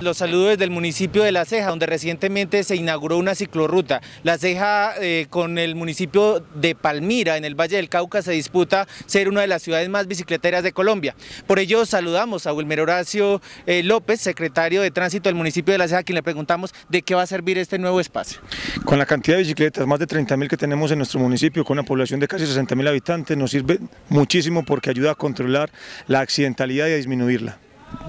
Los saludos desde el municipio de La Ceja, donde recientemente se inauguró una ciclorruta. La Ceja eh, con el municipio de Palmira, en el Valle del Cauca, se disputa ser una de las ciudades más bicicleteras de Colombia. Por ello saludamos a Wilmer Horacio eh, López, secretario de Tránsito del municipio de La Ceja, a quien le preguntamos de qué va a servir este nuevo espacio. Con la cantidad de bicicletas, más de 30.000 que tenemos en nuestro municipio, con una población de casi 60.000 habitantes, nos sirve muchísimo porque ayuda a controlar la accidentalidad y a disminuirla.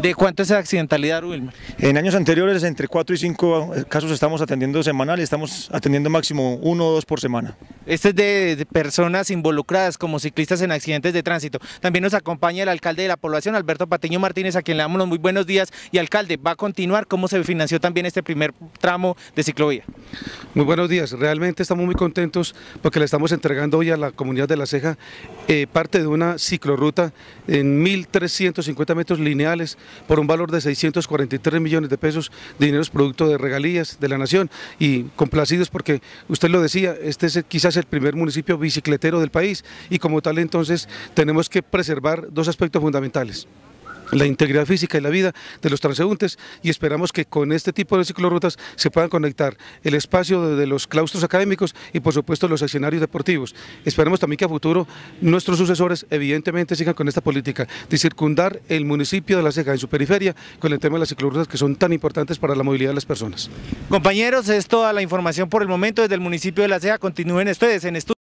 ¿De cuánto es la accidentalidad, Wilmer? En años anteriores, entre 4 y 5 casos estamos atendiendo semanal y estamos atendiendo máximo 1 o 2 por semana. Este es de, personas involucradas como ciclistas en accidentes de tránsito. También nos acompaña el alcalde de la población, Alberto Pateño Martínez, a quien le damos los muy buenos días. Y alcalde, ¿va a continuar? ¿Cómo se financió también este primer tramo de ciclovía? Muy buenos días. Realmente estamos muy contentos porque le estamos entregando hoy a la comunidad de La Ceja eh, parte de una ciclorruta en 1.350 metros lineales por un valor de 643 millones de pesos dinero dineros producto de regalías de la nación y complacidos porque usted lo decía, este es quizás el primer municipio bicicletero del país y como tal entonces tenemos que preservar dos aspectos fundamentales la integridad física y la vida de los transeúntes y esperamos que con este tipo de ciclorrutas se puedan conectar el espacio de los claustros académicos y por supuesto los escenarios deportivos. Esperamos también que a futuro nuestros sucesores evidentemente sigan con esta política de circundar el municipio de La Ceja en su periferia con el tema de las ciclorrutas que son tan importantes para la movilidad de las personas. Compañeros, es toda la información por el momento desde el municipio de La Ceja. Continúen ustedes en estudio.